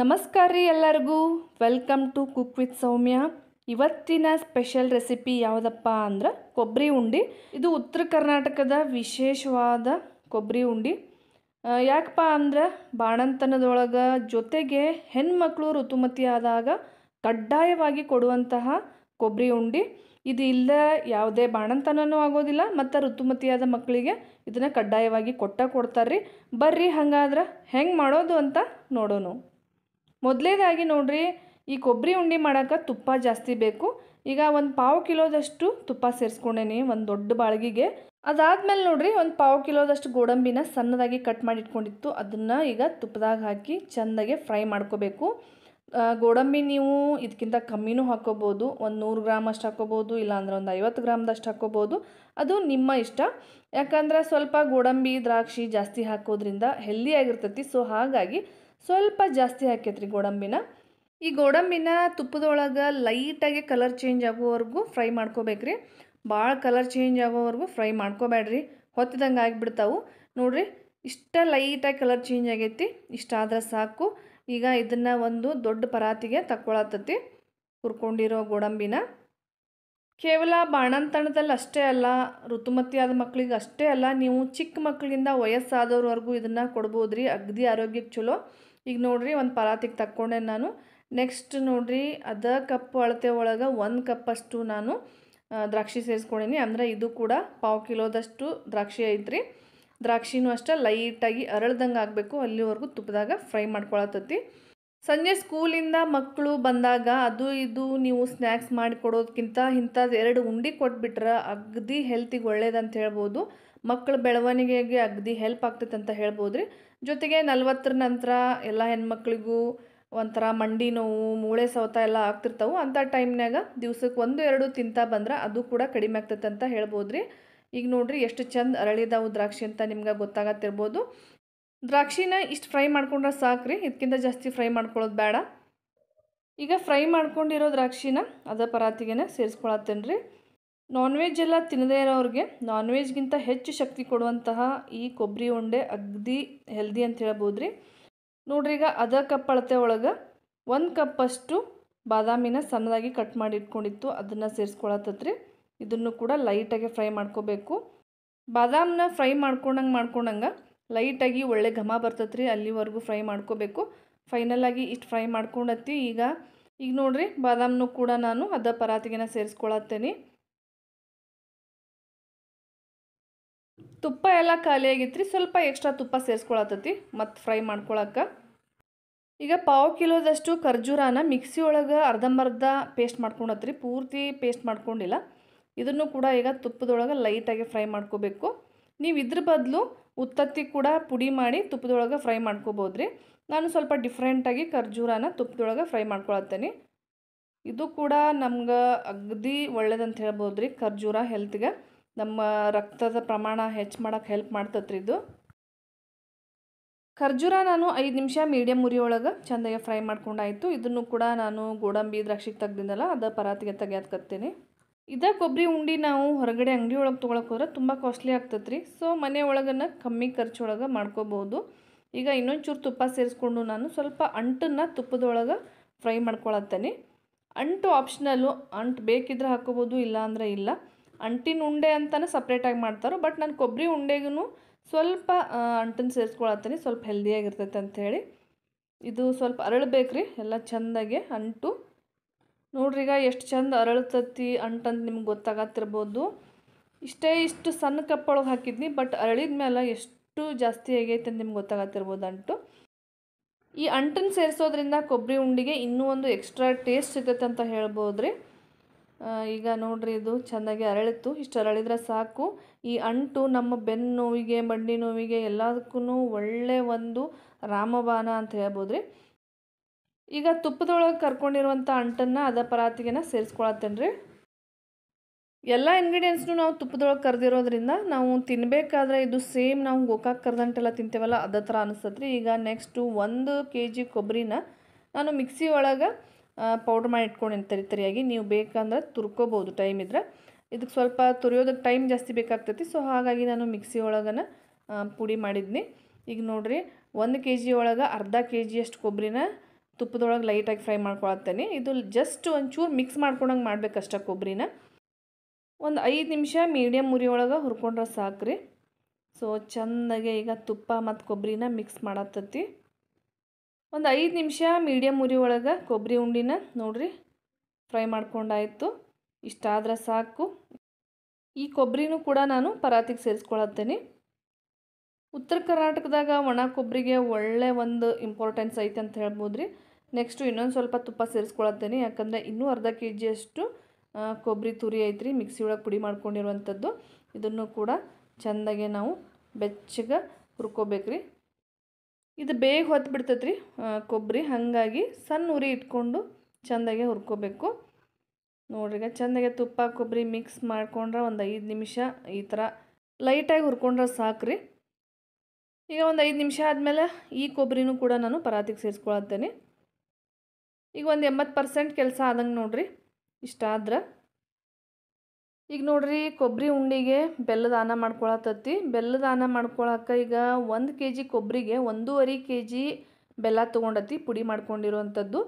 ನಮಸ್ಕಾರ ರೀ ಎಲ್ಲರಿಗೂ welcome to cook with Soumya ಇವತ್ತಿನ ಸ್ಪೆಷಲ್ ರೆಸಿಪಿ ಯಾವುದಪ್ಪ ಅಂದ್ರೆ ಕೊಬ್ಬರಿ ಉಂಡೆ ಇದು ಉತ್ತರ ಕರ್ನಾಟಕದ ವಿಶೇಷವಾದ ಕೊಬ್ಬರಿ ಉಂಡೆ ಯಾಕಪ್ಪ ಅಂದ್ರೆ ಬಾಣಂತನದೊಳಗೆ ಜೊತೆಗೆ ಹೆಣ್ಮಕ್ಳು ಋತುಮತಿ ಆದಾಗ ಕಡ್ಡಾಯವಾಗಿ ಕೊಡುವಂತಹ ಕೊಬ್ಬರಿ ಉಂಡೆ ಇದು ಇಲ್ಲ ಯಾವುದೇ ಬಾಣಂತನೂ ಆಗೋದಿಲ್ಲ ಮತ್ತು ಋತುಮತಿಯಾದ ಮಕ್ಕಳಿಗೆ ಇದನ್ನು ಕಡ್ಡಾಯವಾಗಿ ಕೊಟ್ಟ ಕೊಡ್ತಾರ್ರಿ ಬರ್ರಿ ಹಂಗಾದ್ರೆ ಹೆಂಗೆ ಮಾಡೋದು ಅಂತ ನೋಡೋಣ ಮೊದಲೇದಾಗಿ ನೋಡಿರಿ ಈ ಕೊಬ್ಬರಿ ಉಂಡೆ ಮಾಡೋಕೆ ತುಪ್ಪ ಜಾಸ್ತಿ ಬೇಕು ಈಗ ಒಂದು ಪಾವು ಕಿಲೋದಷ್ಟು ತುಪ್ಪ ಸೇರಿಸ್ಕೊಂಡೇನಿ ಒಂದು ದೊಡ್ಡ ಬಾಳ್ಗಿಗೆ ಅದಾದಮೇಲೆ ನೋಡ್ರಿ ಒಂದು ಪಾವು ಕಿಲೋದಷ್ಟು ಗೋಡಂಬಿನ ಸಣ್ಣದಾಗಿ ಕಟ್ ಮಾಡಿ ಇಟ್ಕೊಂಡಿತ್ತು ಅದನ್ನು ಈಗ ತುಪ್ಪದಾಗ ಹಾಕಿ ಚೆಂದಾಗಿ ಫ್ರೈ ಮಾಡ್ಕೋಬೇಕು ಗೋಡಂಬಿ ನೀವು ಇದಕ್ಕಿಂತ ಕಮ್ಮಿನೂ ಹಾಕೋಬೋದು ಒಂದು ನೂರು ಗ್ರಾಮ್ ಅಷ್ಟು ಹಾಕೋಬೋದು ಇಲ್ಲಾಂದ್ರೆ ಒಂದು ಐವತ್ತು ಗ್ರಾಮ್ದಷ್ಟು ಹಾಕೋಬೋದು ಅದು ನಿಮ್ಮ ಇಷ್ಟ ಯಾಕಂದರೆ ಸ್ವಲ್ಪ ಗೋಡಂಬಿ ದ್ರಾಕ್ಷಿ ಜಾಸ್ತಿ ಹಾಕೋದ್ರಿಂದ ಹೆಲ್ದಿಯಾಗಿರ್ತೈತಿ ಸೊ ಹಾಗಾಗಿ ಸ್ವಲ್ಪ ಜಾಸ್ತಿ ಹಾಕೈತ್ರಿ ಗೋಡಂಬಿನ ಈ ಗೋಡಂಬಿನ ತುಪ್ಪದೊಳಗೆ ಲೈಟಾಗಿ ಕಲರ್ ಚೇಂಜ್ ಆಗೋವರೆಗೂ ಫ್ರೈ ಮಾಡ್ಕೋಬೇಕ್ರಿ ಭಾಳ ಕಲರ್ ಚೇಂಜ್ ಆಗೋವರೆಗೂ ಫ್ರೈ ಮಾಡ್ಕೋಬೇಡ್ರಿ ಹೊತ್ತಿದಂಗೆ ಆಗಿಬಿಡ್ತಾವು ನೋಡಿರಿ ಇಷ್ಟ ಲೈಟಾಗಿ ಕಲರ್ ಚೇಂಜ್ ಆಗೈತಿ ಇಷ್ಟಾದ್ರೆ ಸಾಕು ಈಗ ಇದನ್ನು ಒಂದು ದೊಡ್ಡ ಪರಾತಿಗೆ ತಕ್ಕೊಳತ್ತತಿ ಹುರ್ಕೊಂಡಿರೋ ಗೋಡಂಬಿನ ಕೇವಲ ಬಾಣಂತಣದಲ್ಲಿ ಅಷ್ಟೇ ಅಲ್ಲ ಋತುಮತಿಯಾದ ಮಕ್ಕಳಿಗೆ ಅಷ್ಟೇ ಅಲ್ಲ ನೀವು ಚಿಕ್ಕ ಮಕ್ಕಳಿಂದ ವಯಸ್ಸಾದವ್ರವರೆಗೂ ಇದನ್ನು ಕೊಡ್ಬೋದು ರೀ ಅಗದಿ ಆರೋಗ್ಯಕ್ಕೆ ಚಲೋ ಈಗ ನೋಡ್ರಿ ಒಂದು ಪರಾತಿಗೆ ತಕ್ಕೊಂಡೆ ನಾನು ನೆಕ್ಸ್ಟ್ ನೋಡಿರಿ ಅದ ಕಪ್ ಅಳತೆ ಒಳಗೆ ಒಂದು ಕಪ್ಪಷ್ಟು ನಾನು ದ್ರಾಕ್ಷಿ ಸೇರಿಸ್ಕೊಂಡೀನಿ ಅಂದರೆ ಇದು ಕೂಡ ಪಾವು ಕಿಲೋದಷ್ಟು ದ್ರಾಕ್ಷಿ ಐತ್ರಿ ದ್ರಾಕ್ಷಿನೂ ಅಷ್ಟೇ ಲೈಟಾಗಿ ಅರಳ್ದಂಗೆ ಆಗಬೇಕು ಅಲ್ಲಿವರೆಗೂ ತುಪ್ಪದಾಗ ಫ್ರೈ ಮಾಡ್ಕೊಳತೈತಿ ಸಂಜೆ ಸ್ಕೂಲಿಂದ ಮಕ್ಕಳು ಬಂದಾಗ ಅದು ಇದು ನೀವು ಸ್ನ್ಯಾಕ್ಸ್ ಮಾಡಿಕೊಡೋದಕ್ಕಿಂತ ಇಂಥದ್ದು ಎರಡು ಉಂಡೆ ಕೊಟ್ಬಿಟ್ರೆ ಅಗದಿ ಹೆಲ್ತಿಗೆ ಒಳ್ಳೇದಂತ ಹೇಳ್ಬೋದು ಮಕ್ಕಳ ಬೆಳವಣಿಗೆಗೆ ಅಗದಿ ಹೆಲ್ಪ್ ಆಗ್ತೈತೆ ಅಂತ ಹೇಳ್ಬೋದು ರೀ ಜೊತೆಗೆ ನಲವತ್ತರ ನಂತರ ಎಲ್ಲ ಹೆಣ್ಮಕ್ಳಿಗೂ ಒಂಥರ ಮಂಡಿ ನೋವು ಮೂಳೆ ಸವತ ಎಲ್ಲ ಆಗ್ತಿರ್ತಾವೆ ಅಂಥ ಟೈಮ್ನಾಗ ದಿವ್ಸಕ್ಕೆ ಒಂದು ಎರಡು ತಿಂತ ಬಂದ್ರೆ ಅದು ಕೂಡ ಕಡಿಮೆ ಆಗ್ತೈತೆ ಅಂತ ಹೇಳ್ಬೋದು ರೀ ಈಗ ನೋಡ್ರಿ ಎಷ್ಟು ಚಂದ ಅರಳಿದಾವು ದ್ರಾಕ್ಷಿ ಅಂತ ನಿಮ್ಗೆ ಗೊತ್ತಾಗತ್ತಿರ್ಬೋದು ದ್ರಾಕ್ಷಿನ ಇಷ್ಟು ಫ್ರೈ ಮಾಡ್ಕೊಂಡ್ರೆ ಸಾಕು ರೀ ಇದಕ್ಕಿಂತ ಜಾಸ್ತಿ ಫ್ರೈ ಮಾಡ್ಕೊಳ್ಳೋದು ಬೇಡ ಈಗ ಫ್ರೈ ಮಾಡ್ಕೊಂಡಿರೋ ದ್ರಾಕ್ಷಿನ ಅದ ಪರಾತಿಗೆನೆ ಸೇರಿಸ್ಕೊಳತ್ತೇನೆ ರೀ ನಾನ್ ವೆಜ್ ಎಲ್ಲ ತಿನ್ನದೇ ಇರೋರಿಗೆ ನಾನ್ ವೆಜ್ಗಿಂತ ಹೆಚ್ಚು ಶಕ್ತಿ ಕೊಡುವಂತಹ ಈ ಕೊಬ್ಬರಿ ಉಂಡೆ ಅಗ್ದಿ ಹೆಲ್ದಿ ಅಂತ ಹೇಳ್ಬೋದು ರೀ ನೋಡ್ರಿ ಈಗ ಅದ ಕಪ್ ಅಳತೆ ಒಳಗೆ ಒಂದು ಕಪ್ಪಷ್ಟು ಬಾದಾಮಿನ ಸಣ್ಣದಾಗಿ ಕಟ್ ಮಾಡಿ ಇಟ್ಕೊಂಡಿತ್ತು ಅದನ್ನು ಸೇರಿಸ್ಕೊಳತ್ತತ್ರಿ ಇದನ್ನು ಕೂಡ ಲೈಟಾಗಿ ಫ್ರೈ ಮಾಡ್ಕೋಬೇಕು ಬಾದಾಮನ್ನ ಫ್ರೈ ಮಾಡ್ಕೊಂಡಂಗೆ ಮಾಡ್ಕೊಂಡಂಗೆ ಲೈಟಾಗಿ ಒಳ್ಳೆ ಘಮ ಬರ್ತತ್ರಿ ಅಲ್ಲಿವರೆಗೂ ಫ್ರೈ ಮಾಡ್ಕೋಬೇಕು ಫೈನಲಾಗಿ ಇಷ್ಟು ಫ್ರೈ ಮಾಡ್ಕೊಂಡತ್ತಿ ಈಗ ಈಗ ನೋಡ್ರಿ ಬಾದಾಮನ್ನು ಕೂಡ ನಾನು ಅದ ಪರಾತಿಗೆನ ಸೇರಿಸ್ಕೊಳತ್ತೇನೆ ತುಪ್ಪ ಎಲ್ಲ ಖಾಲಿಯಾಗಿತ್ತು ರೀ ಸ್ವಲ್ಪ ಎಕ್ಸ್ಟ್ರಾ ತುಪ್ಪ ಸೇರಿಸ್ಕೊಳತ್ತತಿ ಮತ್ತು ಫ್ರೈ ಮಾಡ್ಕೊಳಕ್ಕೆ ಈಗ ಪಾವು ಕಿಲೋದಷ್ಟು ಖರ್ಜೂರನ ಮಿಕ್ಸಿ ಒಳಗೆ ಅರ್ಧಂಬರ್ಧ ಪೇಸ್ಟ್ ಮಾಡ್ಕೊಂಡತ್ರಿ ಪೂರ್ತಿ ಪೇಸ್ಟ್ ಮಾಡ್ಕೊಂಡಿಲ್ಲ ಇದನ್ನು ಕೂಡ ಈಗ ತುಪ್ಪದೊಳಗೆ ಲೈಟಾಗಿ ಫ್ರೈ ಮಾಡ್ಕೋಬೇಕು ನೀವು ಇದ್ರ ಬದಲು ಉತ್ತತ್ತಿ ಕೂಡ ಪುಡಿ ಮಾಡಿ ತುಪ್ಪದೊಳಗೆ ಫ್ರೈ ರೀ ನಾನು ಸ್ವಲ್ಪ ಡಿಫ್ರೆಂಟಾಗಿ ಖರ್ಜೂರನ ತುಪ್ಪದೊಳಗೆ ಫ್ರೈ ಮಾಡ್ಕೊಳತ್ತೇನೆ ಇದು ಕೂಡ ನಮ್ಗೆ ಅಗದಿ ಒಳ್ಳೇದಂತ ಹೇಳ್ಬೋದು ರೀ ಖರ್ಜೂರ ಹೆಲ್ತ್ಗೆ ನಮ್ಮ ರಕ್ತದ ಪ್ರಮಾಣ ಹೆಚ್ಚು ಮಾಡೋಕ್ಕೆ ಹೆಲ್ಪ್ ಮಾಡ್ತತ್ರಿ ಇದು ಖರ್ಜೂರ ನಾನು ಐದು ನಿಮಿಷ ಮೀಡಿಯಮ್ ಉರಿಯೊಳಗೆ ಚೆಂದಾಗಿ ಫ್ರೈ ಮಾಡ್ಕೊಂಡಾಯಿತು ಇದನ್ನು ಕೂಡ ನಾನು ಗೋಡಂಬಿ ದ್ರಾಕ್ಷಿಗೆ ತೆಗ್ದಿದ್ದಲ್ಲ ಅದು ಪರಾತಿಗೆ ಕತ್ತೀನಿ ಇದೇ ಕೊಬ್ಬರಿ ಉಂಡೆ ನಾವು ಹೊರಗಡೆ ಅಂಗಡಿ ಒಳಗೆ ತೊಗೊಳಕ್ಕೆ ಹೋದ್ರೆ ತುಂಬ ಕಾಸ್ಟ್ಲಿ ಆಗ್ತತ್ರಿ ಸೊ ಮನೆ ಒಳಗನ್ನು ಕಮ್ಮಿ ಖರ್ಚೊಳಗೆ ಮಾಡ್ಕೋಬೋದು ಈಗ ಇನ್ನೊಂಚೂರು ತುಪ್ಪ ಸೇರಿಸ್ಕೊಂಡು ನಾನು ಸ್ವಲ್ಪ ಅಂಟನ್ನು ತುಪ್ಪದೊಳಗೆ ಫ್ರೈ ಮಾಡ್ಕೊಳತ್ತೇನೆ ಅಂಟು ಆಪ್ಷನಲ್ಲು ಅಂಟು ಬೇಕಿದ್ರೆ ಹಾಕೋಬೋದು ಇಲ್ಲ ಅಂದರೆ ಇಲ್ಲ ಅಂಟಿನ ಉಂಡೆ ಅಂತಲೇ ಸಪ್ರೇಟಾಗಿ ಮಾಡ್ತಾರೋ ಬಟ್ ನಾನು ಕೊಬ್ಬರಿ ಉಂಡೆಗೂ ಸ್ವಲ್ಪ ಅಂಟನ್ನು ಸೇರಿಸ್ಕೊಳತ್ತೀನಿ ಸ್ವಲ್ಪ ಹೆಲ್ದಿಯಾಗಿರ್ತೈತೆ ಅಂಥೇಳಿ ಇದು ಸ್ವಲ್ಪ ಅರಳಬೇಕು ರೀ ಎಲ್ಲ ಚೆಂದಾಗಿ ಅಂಟು ನೋಡ್ರಿ ಈಗ ಎಷ್ಟು ಚಂದ ಅರಳತತಿ ಅಂಟಂತ ನಿಮ್ಗೆ ಗೊತ್ತಾಗತ್ತಿರ್ಬೋದು ಇಷ್ಟೇ ಇಷ್ಟು ಸಣ್ಣ ಕಪ್ಪೊಳಗೆ ಹಾಕಿದ್ನಿ ಬಟ್ ಅರಳಿದ ಮೇಲೆ ಎಷ್ಟು ಜಾಸ್ತಿ ಆಗೈತೆ ಅಂತ ನಿಮ್ಗೆ ಗೊತ್ತಾಗತ್ತಿರ್ಬೋದು ಅಂಟು ಈ ಅಂಟನ್ನು ಸೇರಿಸೋದ್ರಿಂದ ಕೊಬ್ಬರಿ ಉಂಡಿಗೆ ಇನ್ನೂ ಒಂದು ಎಕ್ಸ್ಟ್ರಾ ಟೇಸ್ಟ್ ಸಿಗತ್ತೆ ಅಂತ ಹೇಳ್ಬೋದು ರೀ ಈಗ ನೋಡ್ರಿ ಇದು ಚೆಂದಾಗಿ ಅರಳಿತ್ತು ಇಷ್ಟು ಅರಳಿದ್ರೆ ಸಾಕು ಈ ಅಂಟು ನಮ್ಮ ಬೆನ್ನು ನೋವಿಗೆ ಮಂಡಿ ನೋವಿಗೆ ಎಲ್ಲದಕ್ಕೂ ಒಳ್ಳೆಯ ಒಂದು ರಾಮಬಾನ ಅಂತ ಹೇಳ್ಬೋದು ರೀ ಈಗ ತುಪ್ಪದೊಳಗೆ ಕರ್ಕೊಂಡಿರುವಂಥ ಅಂಟನ್ನು ಅದ ಪರಾತಿಗೆನ ಸೇರಿಸ್ಕೊಳತ್ತೇನೆ ರೀ ಎಲ್ಲ ಇಂಗ್ರೀಡಿಯೆಂಟ್ಸ್ನು ನಾವು ತುಪ್ಪದೊಳಗೆ ಕರೆದಿರೋದ್ರಿಂದ ನಾವು ತಿನ್ನಬೇಕಾದ್ರೆ ಇದು ಸೇಮ್ ನಾವು ಗೋಕಾಕ್ ಕರೆದಂಟೆಲ್ಲ ತಿಂತೇವಲ್ಲ ಅದ ಥರ ಅನಿಸ್ತತ್ರಿ ಈಗ ನೆಕ್ಸ್ಟು ಒಂದು ಕೆ ಜಿ ಕೊಬ್ಬರಿನ ನಾನು ಮಿಕ್ಸಿ ಒಳಗೆ ಪೌಡ್ರ್ ಮಾಡಿ ಇಟ್ಕೊಂಡಿನಿ ತರಿ ತರಿಯಾಗಿ ನೀವು ಬೇಕಂದ್ರೆ ತುರ್ಕೋಬೋದು ಟೈಮ್ ಇದ್ರೆ ಇದಕ್ಕೆ ಸ್ವಲ್ಪ ತುರಿಯೋದಕ್ಕೆ ಟೈಮ್ ಜಾಸ್ತಿ ಬೇಕಾಗ್ತೈತಿ ಸೊ ಹಾಗಾಗಿ ನಾನು ಮಿಕ್ಸಿ ಒಳಗನ ಪುಡಿ ಮಾಡಿದ್ನಿ ಈಗ ನೋಡಿರಿ ಒಂದು ಕೆ ಜಿ ಒಳಗೆ ಅರ್ಧ ಕೆ ಜಿಯಷ್ಟು ಕೊಬ್ಬರಿನ ತುಪ್ಪದೊಳಗೆ ಲೈಟಾಗಿ ಫ್ರೈ ಮಾಡ್ಕೊಳತ್ತೇನೆ ಇದು ಜಸ್ಟ್ ಒಂಚೂರು ಮಿಕ್ಸ್ ಮಾಡ್ಕೊಂಡಂಗೆ ಮಾಡಬೇಕಷ್ಟ ಕೊಬ್ಬರಿನ ಒಂದು ಐದು ನಿಮಿಷ ಮೀಡಿಯಮ್ ಉರಿ ಒಳಗೆ ಹುರ್ಕೊಂಡ್ರೆ ಸಾಕ್ರಿ ಸೊ ಚೆಂದಾಗೆ ಈಗ ತುಪ್ಪ ಮತ್ತು ಕೊಬ್ಬರಿನ ಮಿಕ್ಸ್ ಮಾಡತ್ತತಿ ಒಂದು ಐದು ನಿಮಿಷ ಮೀಡಿಯಮ್ ಉರಿ ಒಳಗೆ ಕೊಬ್ಬರಿ ಉಂಡಿನ ನೋಡಿರಿ ಫ್ರೈ ಮಾಡ್ಕೊಂಡಾಯಿತು ಇಷ್ಟಾದ್ರೆ ಸಾಕು ಈ ಕೊಬ್ಬರಿನೂ ಕೂಡ ನಾನು ಪರಾತಿಗೆ ಸೇರಿಸ್ಕೊಳತ್ತೇನೆ ಉತ್ತರ ಕರ್ನಾಟಕದಾಗ ಒಣ ಕೊಬ್ಬರಿಗೆ ಒಳ್ಳೆ ಒಂದು ಇಂಪಾರ್ಟೆನ್ಸ್ ಐತೆ ಅಂತ ಹೇಳ್ಬೋದು ರೀ ನೆಕ್ಸ್ಟು ಇನ್ನೊಂದು ಸ್ವಲ್ಪ ತುಪ್ಪ ಸೇರಿಸ್ಕೊಳತ್ತೇನೆ ಯಾಕಂದರೆ ಇನ್ನೂ ಅರ್ಧ ಕೆ ಜಿಯಷ್ಟು ಕೊಬ್ಬರಿ ತುರಿ ಐತ್ರಿ ಮಿಕ್ಸಿ ಒಳಗೆ ಪುಡಿ ಮಾಡ್ಕೊಂಡಿರುವಂಥದ್ದು ಇದನ್ನು ಕೂಡ ಚೆಂದಾಗೆ ನಾವು ಬೆಚ್ಚಗೆ ಹುರ್ಕೋಬೇಕ್ರಿ ಇದು ಬೇಗ ಹೊತ್ತು ಬಿಡ್ತೈತ್ರಿ ಕೊಬ್ಬರಿ ಹಾಗಾಗಿ ಸಣ್ಣ ಉರಿ ಇಟ್ಕೊಂಡು ಚೆಂದಾಗೆ ಹುರ್ಕೋಬೇಕು ನೋಡ್ರಿ ಚೆಂದಾಗೆ ತುಪ್ಪ ಕೊಬ್ಬರಿ ಮಿಕ್ಸ್ ಮಾಡ್ಕೊಂಡ್ರೆ ಒಂದು ಐದು ನಿಮಿಷ ಈ ಥರ ಲೈಟಾಗಿ ಹುರ್ಕೊಂಡ್ರೆ ಸಾಕು ರೀ ಈಗ ಒಂದು ಐದು ನಿಮಿಷ ಆದಮೇಲೆ ಈ ಕೊಬ್ಬರಿನೂ ಕೂಡ ನಾನು ಪರಾತಿಗೆ ಸೇರಿಸ್ಕೊಳತ್ತೇನೆ ಈಗ ಒಂದು ಎಂಬತ್ತು ಪರ್ಸೆಂಟ್ ಕೆಲಸ ಆದಂಗೆ ನೋಡ್ರಿ ಇಷ್ಟಾದ್ರೆ ಈಗ ನೋಡ್ರಿ ಕೊಬ್ಬರಿ ಉಂಡಿಗೆ ಬೆಲ್ಲದ ಆನ ಮಾಡ್ಕೊಳತ್ತತ್ತಿ ಬೆಲ್ಲದ ಆನ ಮಾಡ್ಕೊಳಕ್ಕೆ ಈಗ ಒಂದು ಕೆ ಜಿ ಕೊಬ್ಬರಿಗೆ ಒಂದೂವರೆ ಕೆ ಜಿ ಬೆಲ್ಲ ತೊಗೊಂಡತಿ ಪುಡಿ ಮಾಡ್ಕೊಂಡಿರುವಂಥದ್ದು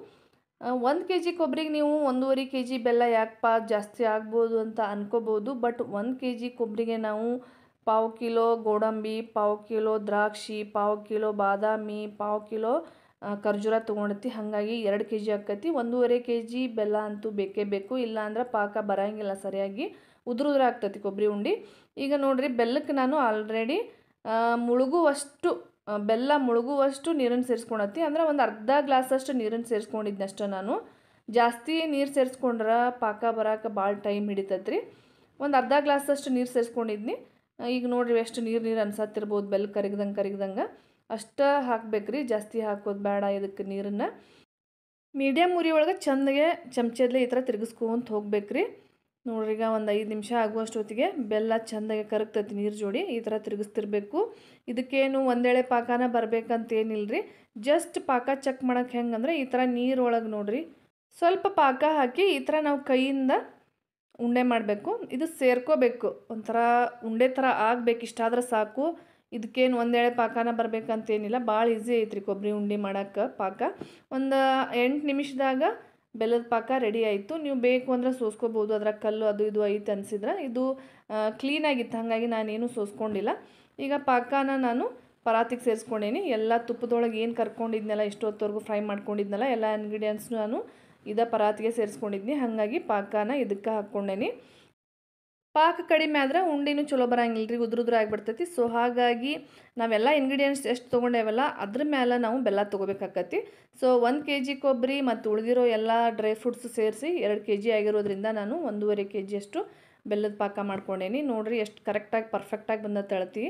ಒಂದು ಕೆ ಜಿ ಕೊಬ್ಬರಿಗೆ ನೀವು ಒಂದೂವರೆ ಕೆ ಜಿ ಬೆಲ್ಲ ಯಾಕಪ್ಪ ಜಾಸ್ತಿ ಆಗ್ಬೋದು ಅಂತ ಅನ್ಕೋಬೋದು ಬಟ್ ಒಂದು ಕೆ ಜಿ ಕೊಬ್ಬರಿಗೆ ನಾವು ಪಾವು ಕಿಲೋ ಗೋಡಂಬಿ ಪಾವು ಕಿಲೋ ದ್ರಾಕ್ಷಿ ಪಾವು ಕಿಲೋ ಬಾದಾಮಿ ಪಾವು ಕಿಲೋ ಖರ್ಜೂರ ತೊಗೊಂಡತಿ ಹಾಗಾಗಿ ಎರಡು ಕೆ ಜಿ ಆಕತಿ ಒಂದೂವರೆ ಕೆ ಜಿ ಬೆಲ್ಲ ಅಂತೂ ಬೇಕೇ ಬೇಕು ಇಲ್ಲಾಂದ್ರೆ ಪಾಕ ಬರೋಂಗಿಲ್ಲ ಸರಿಯಾಗಿ ಉದುರು ಉದ್ರ ಆಗ್ತತಿ ಕೊಬ್ಬರಿ ಉಂಡೆ ಈಗ ನೋಡಿರಿ ಬೆಲ್ಲಕ್ಕೆ ನಾನು ಆಲ್ರೆಡಿ ಮುಳುಗುವಷ್ಟು ಬೆಲ್ಲ ಮುಳುಗುವಷ್ಟು ನೀರನ್ನು ಸೇರಿಸ್ಕೊಳತಿ ಅಂದ್ರೆ ಒಂದು ಅರ್ಧ ಗ್ಲಾಸಷ್ಟು ನೀರನ್ನು ಸೇರಿಸ್ಕೊಂಡಿದ್ನಷ್ಟೇ ನಾನು ಜಾಸ್ತಿ ನೀರು ಸೇರಿಸ್ಕೊಂಡ್ರೆ ಪಾಕ ಬರೋಕೆ ಭಾಳ ಟೈಮ್ ಹಿಡಿತತ್ರಿ ಒಂದು ಅರ್ಧ ಗ್ಲಾಸಷ್ಟು ನೀರು ಸೇರಿಸ್ಕೊಂಡಿದ್ನಿ ಈಗ ನೋಡಿರಿ ಎಷ್ಟು ನೀರು ನೀರು ಅನ್ಸತ್ತಿರ್ಬೋದು ಬೆಲ್ಲ ಕರಿಗ್ದಂಗೆ ಕರಿಗ್ದಂಗೆ ಅಷ್ಟೇ ರೀ ಜಾಸ್ತಿ ಹಾಕೋದು ಬೇಡ ಇದಕ್ಕೆ ನೀರನ್ನು ಮೀಡಿಯಮ್ ಉರಿ ಒಳಗೆ ಚೆಂದಗೆ ಚಮಚದಲ್ಲೇ ಈ ಥರ ತಿರುಗಿಸ್ಕೊಂತ ಹೋಗ್ಬೇಕ್ರಿ ನೋಡ್ರಿ ಈಗ ಒಂದು ಐದು ನಿಮಿಷ ಆಗುವಷ್ಟೊತ್ತಿಗೆ ಬೆಲ್ಲ ಚೆಂದಾಗಿ ಕರಗ್ತೈತಿ ನೀರು ಜೋಡಿ ಈ ಥರ ತಿರುಗಿಸ್ತಿರ್ಬೇಕು ಇದಕ್ಕೇನು ಒಂದೇಳೆ ಪಾಕನ ಬರಬೇಕಂತೇನಿಲ್ಲರಿ ಜಸ್ಟ್ ಪಾಕ ಚೆಕ್ ಮಾಡೋಕ್ಕೆ ಹೆಂಗಂದ್ರೆ ಈ ಥರ ನೀರೊಳಗೆ ನೋಡ್ರಿ ಸ್ವಲ್ಪ ಪಾಕ ಹಾಕಿ ಈ ಥರ ನಾವು ಕೈಯಿಂದ ಉಂಡೆ ಮಾಡಬೇಕು ಇದು ಸೇರ್ಕೋಬೇಕು ಒಂಥರ ಉಂಡೆ ಥರ ಆಗಬೇಕು ಇಷ್ಟಾದ್ರೆ ಸಾಕು ಇದಕ್ಕೇನು ಒಂದೇಳೆ ಪಾಕನ ಬರಬೇಕಂತೇನಿಲ್ಲ ಭಾಳ ಈಸಿ ಐತ್ರಿ ಕೊಬ್ಬರಿ ಉಂಡೆ ಮಾಡೋಕ್ಕೆ ಪಾಕ ಒಂದು ಎಂಟು ನಿಮಿಷದಾಗ ಬೆಲ್ಲದ ಪಾಕ ರೆಡಿ ಆಯಿತು ನೀವು ಬೇಕು ಅಂದರೆ ಸೋಸ್ಕೋಬೋದು ಅದರ ಕಲ್ಲು ಅದು ಇದು ಐತೆ ಅನಿಸಿದ್ರೆ ಇದು ಕ್ಲೀನಾಗಿತ್ತು ಹಾಗಾಗಿ ನಾನೇನು ಸೋಸ್ಕೊಂಡಿಲ್ಲ ಈಗ ಪಾಕನ ನಾನು ಪರಾತಿಗೆ ಸೇರಿಸ್ಕೊಂಡೇನಿ ಎಲ್ಲ ತುಪ್ಪದೊಳಗೆ ಏನು ಕರ್ಕೊಂಡಿದ್ನಲ್ಲ ಇಷ್ಟೊತ್ತವರೆಗೂ ಫ್ರೈ ಮಾಡ್ಕೊಂಡಿದ್ನಲ್ಲ ಎಲ್ಲ ಇಂಗ್ರೀಡಿಯೆಂಟ್ಸ್ ನಾನು ಇದ ಪರಾತಿಗೆ ಸೇರಿಸ್ಕೊಂಡಿದ್ನಿ ಹಾಗಾಗಿ ಪಾಕನ ಇದಕ್ಕೆ ಹಾಕ್ಕೊಂಡೇನಿ ಪಾಕ ಕಡಿಮೆ ಆದರೆ ಉಂಡಿನೂ ಚಲೋ ಬರಂಗಿಲ್ಲ ರೀ ಉದ್ರ ಉದ್ರ ಆಗಿಬಿಡ್ತೈತಿ ಸೊ ಹಾಗಾಗಿ ನಾವೆಲ್ಲ ಇಂಗ್ರೀಡಿಯೆಂಟ್ಸ್ ಎಷ್ಟು ತೊಗೊಂಡೇವಲ್ಲ ಅದ್ರ ಮೇಲೆ ನಾವು ಬೆಲ್ಲ ತೊಗೋಬೇಕಾಕತಿ ಸೊ ಒಂದು ಕೆ ಜಿ ಕೊಬ್ಬರಿ ಮತ್ತು ಉಳಿದಿರೋ ಎಲ್ಲ ಡ್ರೈ ಫ್ರೂಟ್ಸ್ ಸೇರಿಸಿ ಎರಡು ಕೆ ಜಿ ಆಗಿರೋದ್ರಿಂದ ನಾನು ಒಂದೂವರೆ ಕೆ ಜಿಯಷ್ಟು ಬೆಲ್ಲದ ಪಾಕ ಮಾಡ್ಕೊಂಡೇನಿ ನೋಡಿರಿ ಎಷ್ಟು ಕರೆಕ್ಟಾಗಿ ಪರ್ಫೆಕ್ಟಾಗಿ ಬಂದ ತಳ್ತಿ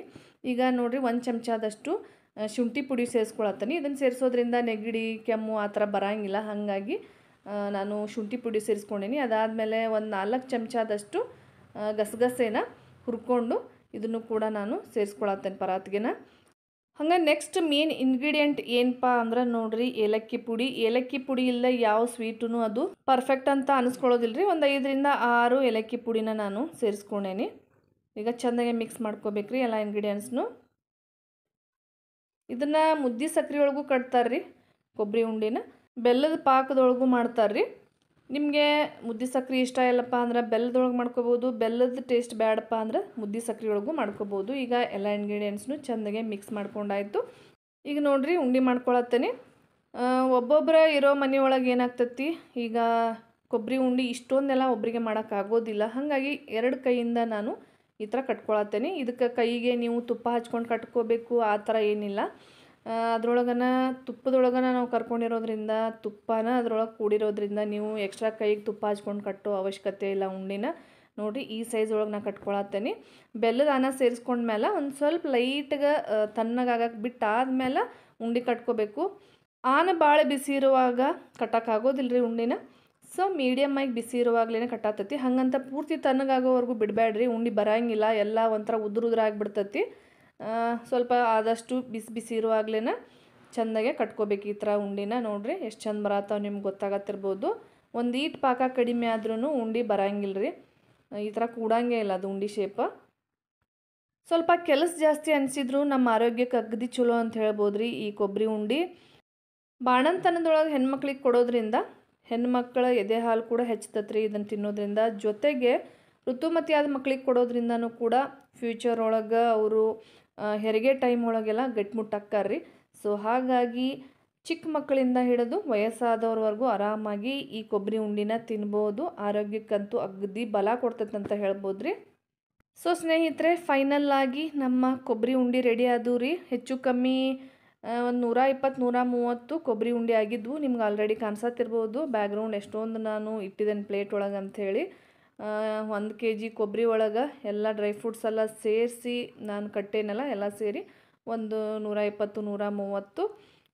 ಈಗ ನೋಡಿರಿ ಒಂದು ಚಮಚದಷ್ಟು ಶುಂಠಿ ಪುಡಿ ಸೇರಿಸ್ಕೊಳತ್ತೀನಿ ಇದನ್ನು ಸೇರಿಸೋದ್ರಿಂದ ನೆಗಡಿ ಕೆಮ್ಮು ಆ ಥರ ಬರೋಂಗಿಲ್ಲ ಹಾಗಾಗಿ ನಾನು ಶುಂಠಿ ಪುಡಿ ಸೇರಿಸ್ಕೊಂಡೇನಿ ಅದಾದಮೇಲೆ ಒಂದು ನಾಲ್ಕು ಚಮಚದಷ್ಟು ಗಸಗಸೆನ ಹುರ್ಕೊಂಡು ಇದನ್ನು ಕೂಡ ನಾನು ಸೇರಿಸ್ಕೊಳತ್ತೇನೆ ಪರಾತ್ಗೆನ ಹಂಗೆ ನೆಕ್ಸ್ಟ್ ಮೇನ್ ಇಂಗ್ರೀಡಿಯೆಂಟ್ ಏನಪ್ಪ ಅಂದ್ರೆ ನೋಡ್ರಿ ಏಲಕ್ಕಿ ಪುಡಿ ಏಲಕ್ಕಿ ಪುಡಿ ಇಲ್ಲ ಯಾವ ಸ್ವೀಟೂ ಅದು ಪರ್ಫೆಕ್ಟ್ ಅಂತ ಅನಿಸ್ಕೊಳ್ಳೋದಿಲ್ಲ ರೀ ಒಂದು ಐದರಿಂದ ಆರು ಏಲಕ್ಕಿ ಪುಡಿನ ನಾನು ಸೇರಿಸ್ಕೊಂಡೇನಿ ಈಗ ಚೆಂದಾಗೆ ಮಿಕ್ಸ್ ಮಾಡ್ಕೋಬೇಕ್ರಿ ಎಲ್ಲ ಇಂಗ್ರೀಡಿಯೆಂಟ್ಸ್ನು ಇದನ್ನು ಮುದ್ದೆ ಸಕ್ಕರೆ ಒಳಗೂ ಕಟ್ತಾರ್ರಿ ಕೊಬ್ಬರಿ ಉಂಡೆನ ಬೆಲ್ಲದ ಪಾಕದೊಳಗೂ ಮಾಡ್ತಾರೆ ರೀ ನಿಮಗೆ ಮುದ್ದೆ ಸಕ್ರೆ ಇಷ್ಟ ಇಲ್ಲಪ್ಪ ಅಂದ್ರೆ ಬೆಲ್ಲದೊಳಗೆ ಮಾಡ್ಕೋಬೋದು ಬೆಲ್ಲದ ಟೇಸ್ಟ್ ಬ್ಯಾಡಪ್ಪ ಅಂದ್ರೆ ಮುದ್ದೆ ಸಕ್ರೆ ಒಳಗೂ ಮಾಡ್ಕೋಬೋದು ಈಗ ಎಲ್ಲ ಇಂಗ್ರೀಡಿಯೆಂಟ್ಸ್ನು ಚೆಂದಾಗೆ ಮಿಕ್ಸ್ ಮಾಡ್ಕೊಂಡಾಯಿತು ಈಗ ನೋಡಿರಿ ಉಂಡೆ ಮಾಡ್ಕೊಳತ್ತೇನೆ ಒಬ್ಬೊಬ್ಬರ ಇರೋ ಮನೆಯೊಳಗೆ ಏನಾಗ್ತತಿ ಈಗ ಕೊಬ್ಬರಿ ಉಂಡೆ ಇಷ್ಟೊಂದೆಲ್ಲ ಒಬ್ಬರಿಗೆ ಮಾಡೋಕ್ಕಾಗೋದಿಲ್ಲ ಹಾಗಾಗಿ ಎರಡು ಕೈಯಿಂದ ನಾನು ಈ ಥರ ಕಟ್ಕೊಳತ್ತೇನೆ ಇದಕ್ಕೆ ಕೈಗೆ ನೀವು ತುಪ್ಪ ಹಚ್ಕೊಂಡು ಕಟ್ಕೋಬೇಕು ಆ ಥರ ಏನಿಲ್ಲ ಅದ್ರೊಳಗನ ತುಪ್ಪದೊಳಗನ ನಾವು ಕರ್ಕೊಂಡಿರೋದ್ರಿಂದ ತುಪ್ಪನ ಅದ್ರೊಳಗೆ ಕೂಡಿರೋದ್ರಿಂದ ನೀವು ಎಕ್ಸ್ಟ್ರಾ ಕೈಗೆ ತುಪ್ಪ ಹಚ್ಕೊಂಡು ಕಟ್ಟೋ ಅವಶ್ಯಕತೆ ಇಲ್ಲ ಉಂಡಿನ ನೋಡಿರಿ ಈ ಸೈಜ್ ಒಳಗೆ ನಾ ಕಟ್ಕೊಳತ್ತೇನೆ ಬೆಲ್ಲದ ಅನ್ನ ಸೇರಿಸ್ಕೊಂಡ್ಮೇಲೆ ಒಂದು ಸ್ವಲ್ಪ ಲೈಟ್ಗೆ ತಣ್ಣಗಾಗಕ್ಕೆ ಬಿಟ್ಟಾದ್ಮೇಲೆ ಉಂಡೆ ಕಟ್ಕೋಬೇಕು ಆನ ಭಾಳ ಬಿಸಿ ಇರುವಾಗ ಕಟ್ಟೋಕ್ಕಾಗೋದಿಲ್ಲರಿ ರೀ ಉಂಡಿನ ಸೊ ಮೀಡಿಯಮ್ ಆಗಿ ಬಿಸಿ ಇರುವಾಗಲೇ ಕಟ್ಟಾತತಿ ಹಂಗಂತ ಪೂರ್ತಿ ತಣ್ಣಗಾಗೋವರೆಗೂ ಬಿಡಬೇಡ್ರಿ ಉಂಡಿ ಬರೋಂಗಿಲ್ಲ ಎಲ್ಲ ಒಂಥರ ಉದುರು ಉದುರಾಗಿ ಸ್ವಲ್ಪ ಆದಷ್ಟು ಬಿಸಿ ಬಿಸಿ ಇರುವಾಗಲೇ ಚೆಂದಾಗೆ ಕಟ್ಕೋಬೇಕು ಈ ಥರ ಉಂಡಿನ ನೋಡಿರಿ ಎಷ್ಟು ಚಂದ ಬರತ್ತಾವ ನಿಮ್ಗೆ ಗೊತ್ತಾಗತ್ತಿರ್ಬೋದು ಒಂದು ಈಟ್ ಪಾಕ ಕಡಿಮೆ ಆದ್ರೂ ಉಂಡೆ ಬರಂಗಿಲ್ಲ ರೀ ಈ ಥರ ಕೂಡಂಗೆ ಇಲ್ಲ ಅದು ಉಂಡಿ ಶೇಪ ಸ್ವಲ್ಪ ಕೆಲಸ ಜಾಸ್ತಿ ಅನಿಸಿದ್ರು ನಮ್ಮ ಆರೋಗ್ಯಕ್ಕೆ ಅಗ್ದಿ ಚಲೋ ಅಂತ ಹೇಳ್ಬೋದು ರೀ ಈ ಕೊಬ್ಬರಿ ಉಂಡೆ ಬಾಣಂತನದೊಳಗೆ ಹೆಣ್ಮಕ್ಳಿಗೆ ಕೊಡೋದ್ರಿಂದ ಹೆಣ್ಮಕ್ಳ ಎದೆ ಹಾಲು ಕೂಡ ಹೆಚ್ಚತ್ತರಿ ಇದನ್ನು ತಿನ್ನೋದ್ರಿಂದ ಜೊತೆಗೆ ಋತುಮತಿಯಾದ ಮಕ್ಳಿಗೆ ಕೊಡೋದ್ರಿಂದನೂ ಕೂಡ ಫ್ಯೂಚರ್ ಒಳಗೆ ಅವರು ಹೆರಿಗೆ ಟೈಮ್ ಒಳಗೆಲ್ಲ ಗಟ್ಟಿ ಸೊ ಹಾಗಾಗಿ ಚಿಕ್ಕ ಮಕ್ಕಳಿಂದ ಹಿಡಿದು ವಯಸ್ಸಾದವ್ರವರೆಗೂ ಆರಾಮಾಗಿ ಈ ಕೊಬ್ಬರಿ ಉಂಡಿನ ತಿನ್ಬೋದು ಆರೋಗ್ಯಕ್ಕಂತೂ ಅಗ್ದಿ ಬಲ ಅಂತ ಹೇಳ್ಬೋದು ರೀ ಸೊ ಸ್ನೇಹಿತರೆ ಫೈನಲ್ ಆಗಿ ನಮ್ಮ ಕೊಬ್ಬರಿ ಉಂಡಿ ರೆಡಿ ಆದವು ರೀ ಹೆಚ್ಚು ಕಮ್ಮಿ ಒಂದು ನೂರ ಇಪ್ಪತ್ತು ನೂರ ಮೂವತ್ತು ಕೊಬ್ಬರಿ ಉಂಡೆ ಆಗಿದ್ವು ನಿಮ್ಗೆ ಆಲ್ರೆಡಿ ಕಾಣಿಸತ್ತಿರ್ಬೋದು ಬ್ಯಾಗ್ರೌಂಡ್ ಎಷ್ಟೊಂದು ನಾನು ಇಟ್ಟಿದ್ದೇನೆ ಪ್ಲೇಟ್ ಒಳಗೆ ಅಂಥೇಳಿ ಒಂದು ಕೆ ಜಿ ಕೊಬ್ಬರಿ ಒಳಗೆ ಎಲ್ಲ ಡ್ರೈ ಫ್ರೂಟ್ಸ್ ಎಲ್ಲ ಸೇರಿಸಿ ನಾನು ಕಟ್ಟೇನಲ್ಲ ಎಲ್ಲ ಸೇರಿ ಒಂದು ನೂರ ಇಪ್ಪತ್ತು ನೂರ ಮೂವತ್ತು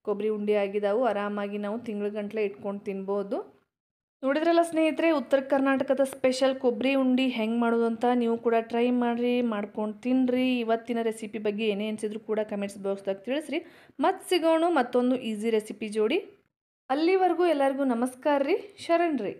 ಕೊಬ್ಬರಿ ಉಂಡೆ ಆಗಿದ್ದಾವೆ ಆರಾಮಾಗಿ ನಾವು ತಿಂಗಳ ಗಂಟ್ಲೆ ಇಟ್ಕೊಂಡು ತಿನ್ಬೋದು ನೋಡಿದ್ರಲ್ಲ ಸ್ನೇಹಿತರೆ ಉತ್ತರ ಕರ್ನಾಟಕದ ಸ್ಪೆಷಲ್ ಕೊಬ್ಬರಿ ಉಂಡೆ ಹೆಂಗೆ ಮಾಡೋದು ಅಂತ ನೀವು ಕೂಡ ಟ್ರೈ ಮಾಡಿರಿ ಮಾಡ್ಕೊಂಡು ತಿನ್ನಿರಿ ಇವತ್ತಿನ ರೆಸಿಪಿ ಬಗ್ಗೆ ಏನೇ ಅನಿಸಿದ್ರು ಕೂಡ ಕಮೆಂಟ್ಸ್ ಬಾಕ್ಸ್ದಾಗ ತಿಳಿಸ್ರಿ ಮತ್ತೆ ಸಿಗೋಣ ಮತ್ತೊಂದು ಈಸಿ ರೆಸಿಪಿ ಜೋಡಿ ಅಲ್ಲಿವರೆಗೂ ಎಲ್ಲರಿಗೂ ನಮಸ್ಕಾರ ರೀ ಶರಣ್ ರೀ